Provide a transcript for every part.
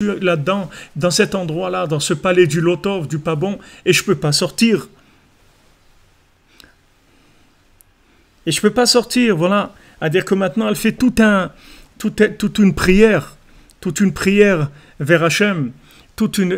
là-dedans, dans cet endroit-là, dans ce palais du Lotov, du Pabon, et je ne peux pas sortir. Et je ne peux pas sortir, voilà. À dire que maintenant, elle fait tout un, tout, toute une prière, toute une prière vers Hachem. Toute une,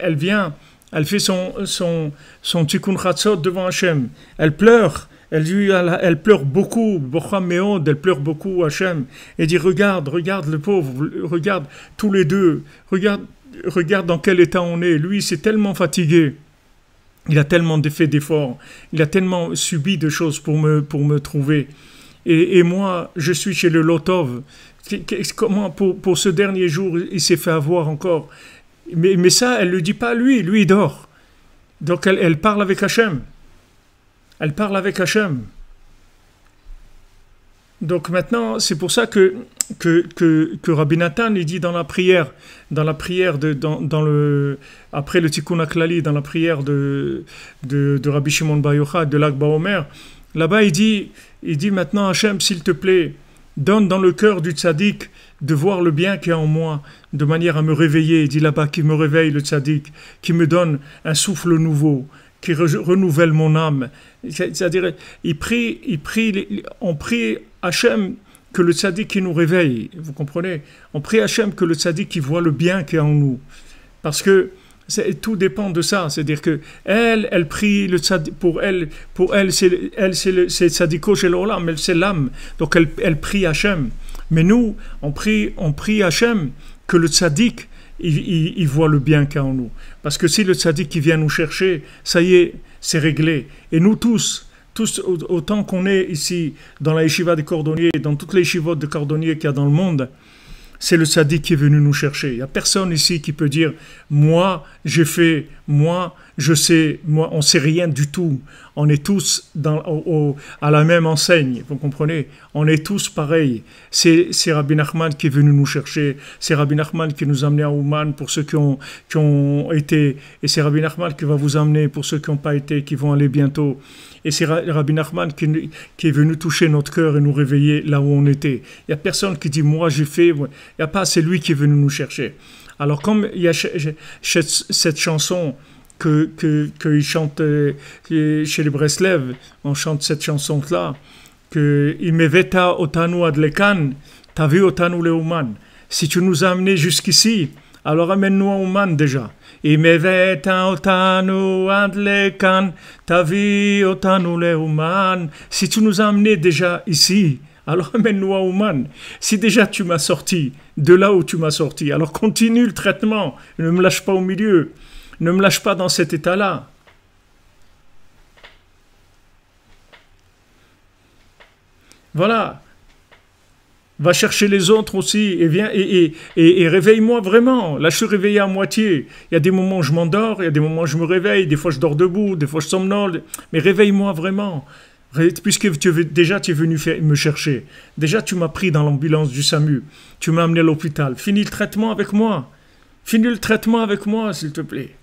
elle vient, elle fait son, son, son tikkun devant Hachem. Elle pleure, elle, pleure beaucoup, Borchaméond, elle pleure beaucoup, Hachem. Elle dit, regarde, regarde le pauvre, regarde tous les deux, regarde, regarde dans quel état on est. Lui, c'est tellement fatigué. Il a tellement fait d'efforts, il a tellement subi de choses pour me, pour me trouver. Et, moi, je suis chez le Lotov. Comment, pour, pour ce dernier jour, il s'est fait avoir encore. Mais, mais ça, elle ne le dit pas à lui, lui, il dort. Donc elle, elle parle avec Hachem elle parle avec Hachem. Donc maintenant, c'est pour ça que, que, que, Rabbi Nathan il dit dans la prière, dans la prière de, dans, le, après le Tikkun Aklali, dans la prière de, de, Rabbi Shimon Bar de l'Akba Omer, là-bas il dit, il dit maintenant Hachem, s'il te plaît, donne dans le cœur du tzaddik de voir le bien qui est en moi, de manière à me réveiller, il dit là-bas, qui me réveille le tzaddik, qui me donne un souffle nouveau, qui renouvelle mon âme. C'est-à-dire, il prie, il on prie Hachem que le tzaddik qui nous réveille, vous comprenez On prie Hachem que le tzaddik qui voit le bien qui est en nous. Parce que tout dépend de ça. C'est-à-dire que elle, elle prie le pour elle, pour elle, c'est elle, c'est le tzaddiko chez l'olam, c'est l'âme. Donc elle, prie Hachem. Mais nous, on prie, on prie Hachem que le tzaddik, il, voient voit le bien qu'il en nous. Parce que si le sadique qui vient nous chercher, ça y est, c'est réglé. Et nous tous, tous autant qu'on est ici dans la yeshiva des cordonniers, dans toutes les yeshivotes de cordonniers qu'il y a dans le monde, c'est le sadique qui est venu nous chercher. Il n'y a personne ici qui peut dire moi j'ai fait, moi je sais, moi on sait rien du tout on est tous à la même enseigne, vous comprenez On est tous pareils. C'est Rabbi Nachman qui est venu nous chercher, c'est Rabbi Nachman qui nous a amenés à Ouman pour ceux qui ont, ont été, et c'est Rabbi Nachman qui va vous amener pour ceux qui n'ont pas été, qui vont aller bientôt. Et c'est Rabbi Nachman qui, qui, est venu toucher notre cœur et nous réveiller là où on était. Il n'y a personne qui dit moi j'ai fait, il n'y a pas, c'est lui qui est venu nous chercher. Alors comme il y a cette chanson, que, que, chez les Breslev, on chante cette chanson-là, que Imeveta Otanu Adlekan, Tavi Otanu Leuman. Si tu nous as amenés jusqu'ici, alors amène-nous à Ouman déjà. Imeveta Otanu Adlekan, Tavi Otanu Leuman. Si tu nous as amenés déjà ici, alors amène-nous à Ouman. Si déjà tu m'as sorti de là où tu m'as sorti, alors continue le traitement, ne me lâche pas au milieu. Ne me lâche pas dans cet état-là. Voilà. Va chercher les autres aussi et viens et, réveille-moi vraiment. Là, je suis réveillé à moitié. Il y a des moments où je m'endors, il y a des moments où je me réveille, des fois je dors debout, des fois je somnole. Mais réveille-moi vraiment. Puisque tu, déjà tu es venu me chercher, déjà tu m'as pris dans l'ambulance du SAMU, tu m'as amené à l'hôpital. Finis le traitement avec moi. Finis le traitement avec moi, s'il te plaît.